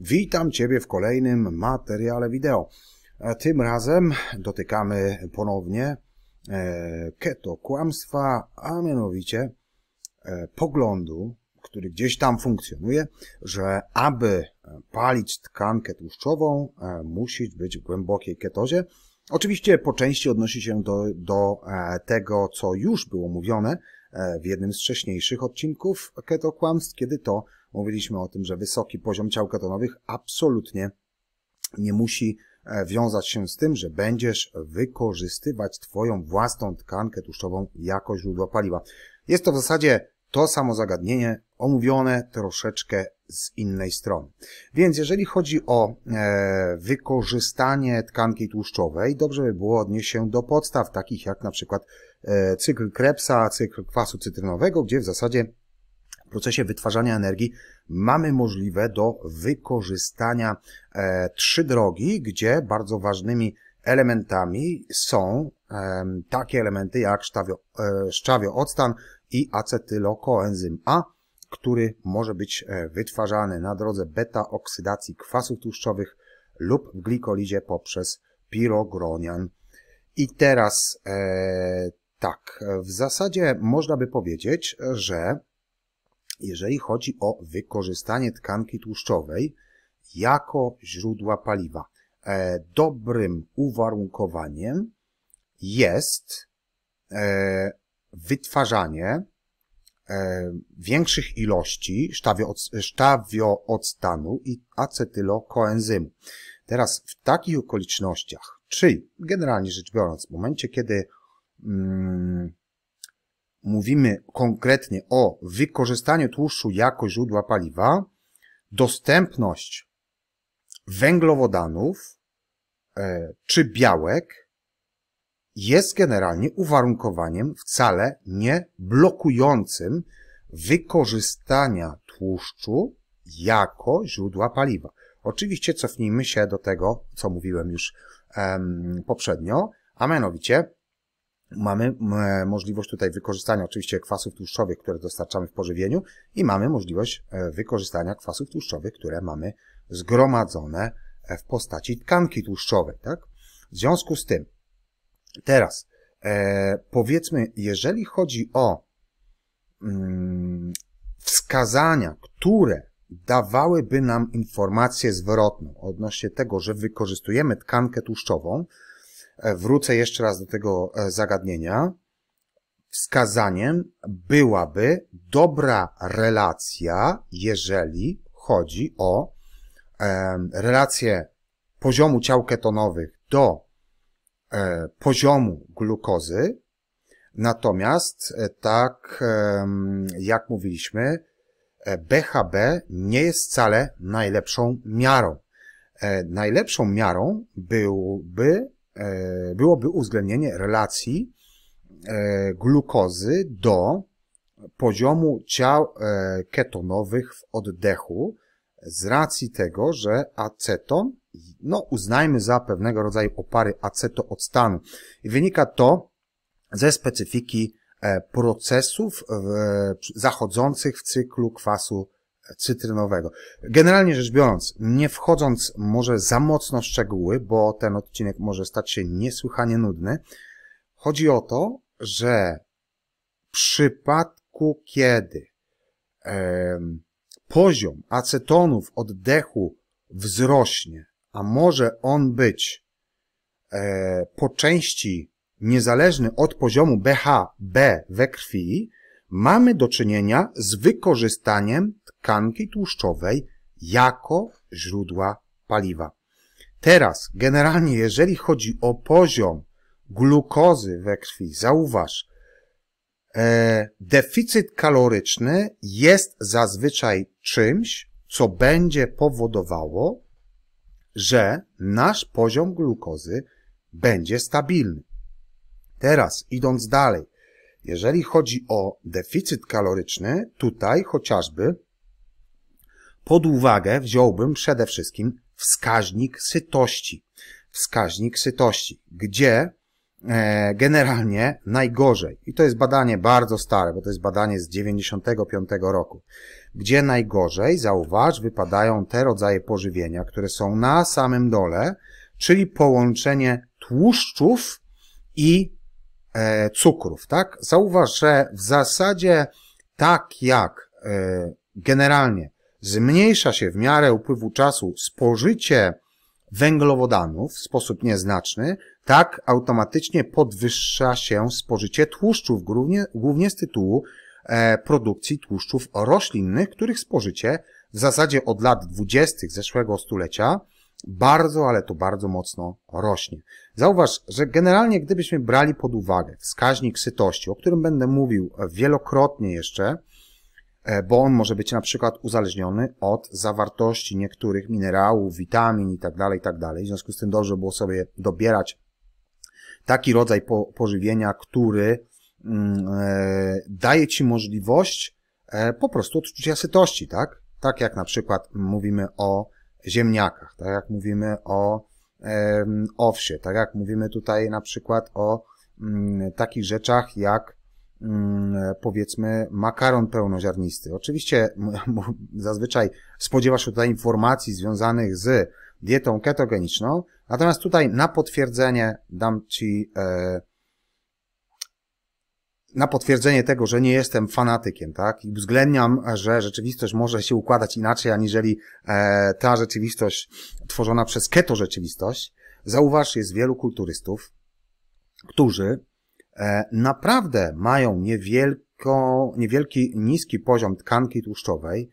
Witam Ciebie w kolejnym materiale wideo. E, tym razem dotykamy ponownie e, keto kłamstwa, a mianowicie e, poglądu, który gdzieś tam funkcjonuje, że aby palić tkankę tłuszczową, musi być w głębokiej ketozie. Oczywiście po części odnosi się do, do tego, co już było mówione w jednym z wcześniejszych odcinków keto kłamstw, kiedy to Mówiliśmy o tym, że wysoki poziom ciał ketonowych absolutnie nie musi e, wiązać się z tym, że będziesz wykorzystywać Twoją własną tkankę tłuszczową jako źródło paliwa. Jest to w zasadzie to samo zagadnienie omówione troszeczkę z innej strony. Więc jeżeli chodzi o e, wykorzystanie tkanki tłuszczowej, dobrze by było odnieść się do podstaw takich jak na przykład e, cykl Krebsa, cykl kwasu cytrynowego, gdzie w zasadzie w procesie wytwarzania energii mamy możliwe do wykorzystania e, trzy drogi, gdzie bardzo ważnymi elementami są e, takie elementy jak szczawio, e, szczawio i acetylokoenzym A, który może być wytwarzany na drodze beta-oksydacji kwasów tłuszczowych lub w glikolizie poprzez pirogronian. I teraz e, tak, w zasadzie można by powiedzieć, że jeżeli chodzi o wykorzystanie tkanki tłuszczowej jako źródła paliwa. E, dobrym uwarunkowaniem jest e, wytwarzanie e, większych ilości sztawiooctanu i acetylokoenzymu. Teraz w takich okolicznościach, czyli generalnie rzecz biorąc, w momencie, kiedy mm, mówimy konkretnie o wykorzystaniu tłuszczu jako źródła paliwa, dostępność węglowodanów e, czy białek jest generalnie uwarunkowaniem wcale nie blokującym wykorzystania tłuszczu jako źródła paliwa. Oczywiście cofnijmy się do tego, co mówiłem już um, poprzednio, a mianowicie Mamy e, możliwość tutaj wykorzystania oczywiście kwasów tłuszczowych, które dostarczamy w pożywieniu i mamy możliwość e, wykorzystania kwasów tłuszczowych, które mamy zgromadzone e, w postaci tkanki tłuszczowej. Tak? W związku z tym, teraz e, powiedzmy, jeżeli chodzi o mm, wskazania, które dawałyby nam informację zwrotną odnośnie tego, że wykorzystujemy tkankę tłuszczową, E, wrócę jeszcze raz do tego e, zagadnienia, wskazaniem byłaby dobra relacja, jeżeli chodzi o e, relację poziomu ciał ketonowych do poziomu glukozy. Natomiast, tak jak mówiliśmy, BHB nie jest wcale najlepszą miarą. Najlepszą miarą byłby E, byłoby uwzględnienie relacji e, glukozy do poziomu ciał e, ketonowych w oddechu z racji tego, że aceton, no uznajmy za pewnego rodzaju opary I Wynika to ze specyfiki procesów zachodzących w cyklu kwasu cytrynowego. Generalnie rzecz biorąc, nie wchodząc może za mocno w szczegóły, bo ten odcinek może stać się niesłychanie nudny, chodzi o to, że w przypadku kiedy e, poziom acetonu w oddechu wzrośnie, a może on być e, po części niezależny od poziomu BHB we krwi, mamy do czynienia z wykorzystaniem tkanki tłuszczowej jako źródła paliwa. Teraz, generalnie, jeżeli chodzi o poziom glukozy we krwi, zauważ, e, deficyt kaloryczny jest zazwyczaj czymś, co będzie powodowało, że nasz poziom glukozy będzie stabilny. Teraz, idąc dalej, jeżeli chodzi o deficyt kaloryczny, tutaj chociażby pod uwagę wziąłbym przede wszystkim wskaźnik sytości. Wskaźnik sytości, gdzie e, generalnie najgorzej, i to jest badanie bardzo stare, bo to jest badanie z 95 roku, gdzie najgorzej, zauważ, wypadają te rodzaje pożywienia, które są na samym dole, czyli połączenie tłuszczów i E, cukrów, tak? Zauważ, że w zasadzie tak jak e, generalnie zmniejsza się w miarę upływu czasu spożycie węglowodanów w sposób nieznaczny, tak automatycznie podwyższa się spożycie tłuszczów, głównie, głównie z tytułu e, produkcji tłuszczów roślinnych, których spożycie w zasadzie od lat dwudziestych zeszłego stulecia bardzo, ale to bardzo mocno rośnie. Zauważ, że generalnie gdybyśmy brali pod uwagę wskaźnik sytości, o którym będę mówił wielokrotnie jeszcze, e, bo on może być na przykład uzależniony od zawartości niektórych minerałów, witamin itd., tak itd. Tak w związku z tym dobrze było sobie dobierać taki rodzaj pożywienia, który mm, e, daje Ci możliwość e, po prostu odczucia sytości, tak? Tak jak na przykład mówimy o ziemniakach, tak jak mówimy o owsie, tak jak mówimy tutaj na przykład o mm, takich rzeczach jak mm, powiedzmy makaron pełnoziarnisty. Oczywiście zazwyczaj spodziewasz się tutaj informacji związanych z dietą ketogeniczną, natomiast tutaj na potwierdzenie dam Ci e, na potwierdzenie tego, że nie jestem fanatykiem, tak? I uwzględniam, że rzeczywistość może się układać inaczej, aniżeli e, ta rzeczywistość tworzona przez keto rzeczywistość. Zauważ, jest wielu kulturystów, którzy e, naprawdę mają niewielko, niewielki, niski poziom tkanki tłuszczowej,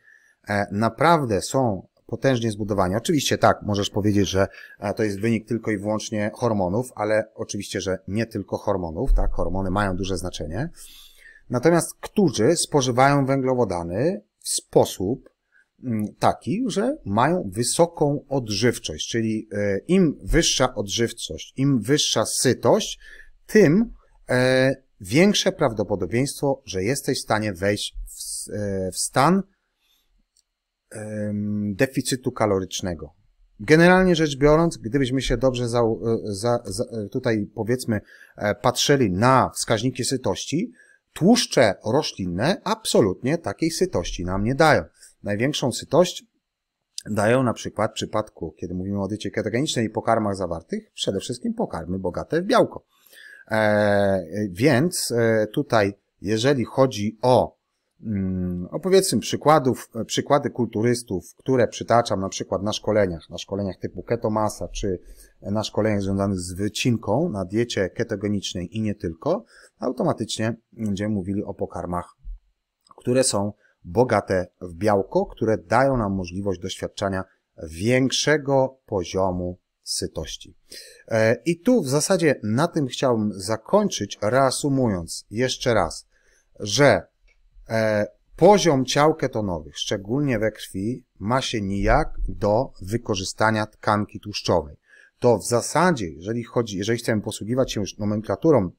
e, naprawdę są potężnie zbudowani. Oczywiście tak, możesz powiedzieć, że e, to jest wynik tylko i wyłącznie hormonów, ale oczywiście, że nie tylko hormonów, tak, hormony mają duże znaczenie. Natomiast którzy spożywają węglowodany w sposób mm, taki, że mają wysoką odżywczość, czyli e, im wyższa odżywczość, im wyższa sytość, tym e, większe prawdopodobieństwo, że jesteś w stanie wejść w, w stan deficytu kalorycznego. Generalnie rzecz biorąc, gdybyśmy się dobrze e, za, za, za, e, tutaj powiedzmy e, patrzyli na wskaźniki sytości, tłuszcze roślinne absolutnie takiej sytości nam nie dają. Największą sytość dają na przykład w przypadku, kiedy mówimy o diecie ketogenicznej i pokarmach zawartych, przede wszystkim pokarmy bogate w białko. E, więc e, tutaj, jeżeli chodzi o Mm, opowiedzmy przykładów, e, przykłady kulturystów, które przytaczam na przykład na szkoleniach, na szkoleniach typu ketomasa, czy na szkoleniach związanych z wycinką na diecie ketogenicznej i nie tylko, automatycznie będziemy mówili o pokarmach, które są bogate w białko, które dają nam możliwość doświadczania większego poziomu sytości. E, I tu w zasadzie na tym chciałbym zakończyć, reasumując jeszcze raz, że E, poziom ciał ketonowych, szczególnie we krwi, ma się nijak do wykorzystania tkanki tłuszczowej. To w zasadzie, jeżeli chodzi, jeżeli chcemy posługiwać się już nomenklaturą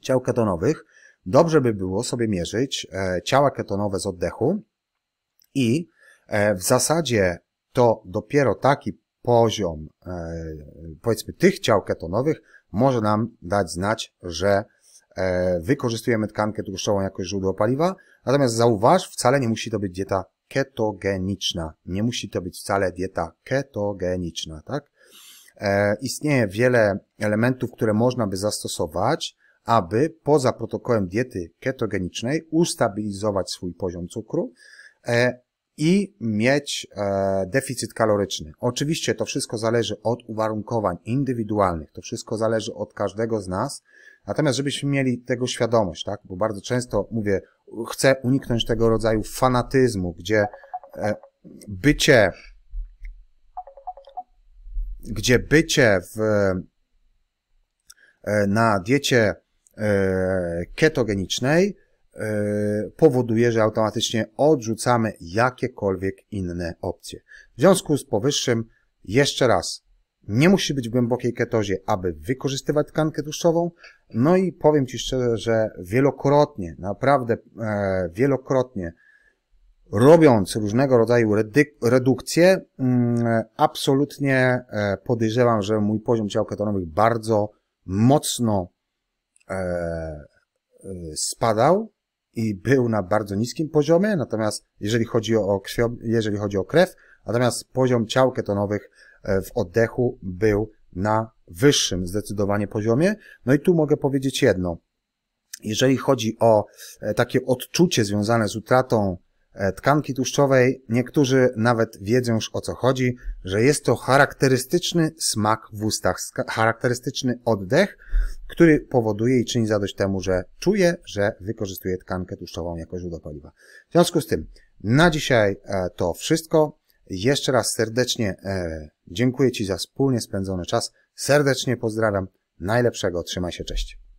ciał ketonowych, dobrze by było sobie mierzyć e, ciała ketonowe z oddechu i e, w zasadzie to dopiero taki poziom, powiedzmy, tych ciał ketonowych może nam dać znać, że E, wykorzystujemy tkankę tłuszczową jako źródło paliwa, natomiast zauważ, wcale nie musi to być dieta ketogeniczna. Nie musi to być wcale dieta ketogeniczna, tak? E, istnieje wiele elementów, które można by zastosować, aby poza protokołem diety ketogenicznej ustabilizować swój poziom cukru e, i mieć deficyt kaloryczny. Oczywiście to wszystko zależy od uwarunkowań indywidualnych, to wszystko zależy od każdego z nas, Natomiast żebyśmy mieli tego świadomość, tak? Bo bardzo często mówię, chcę uniknąć tego rodzaju fanatyzmu, gdzie e, bycie, gdzie bycie w, e, na diecie e, ketogenicznej powoduje, że automatycznie odrzucamy jakiekolwiek inne opcje. W związku z powyższym, jeszcze raz, nie musi być w głębokiej ketozie, aby wykorzystywać tkankę tłuszczową. No i powiem Ci szczerze, że wielokrotnie, naprawdę e, wielokrotnie robiąc różnego rodzaju redukcje, mm, absolutnie e, podejrzewam, że mój poziom ciał ketonowych bardzo mocno e, e, spadał i był na bardzo niskim poziomie, natomiast jeżeli chodzi o, krwi, jeżeli chodzi o krew, natomiast poziom ciał ketonowych E, w oddechu był na wyższym zdecydowanie poziomie. No i tu mogę powiedzieć jedno. Jeżeli chodzi o e, takie odczucie związane z utratą e, tkanki tłuszczowej, niektórzy nawet wiedzą już o co chodzi, że jest to charakterystyczny smak w ustach, charakterystyczny oddech, który powoduje i czyni zadość temu, że czuje, że wykorzystuje tkankę tłuszczową jako źródło paliwa. W związku z tym, na dzisiaj to wszystko. Jeszcze raz serdecznie Dziękuję Ci za wspólnie spędzony czas. Serdecznie pozdrawiam. Najlepszego. Trzymaj się. Cześć.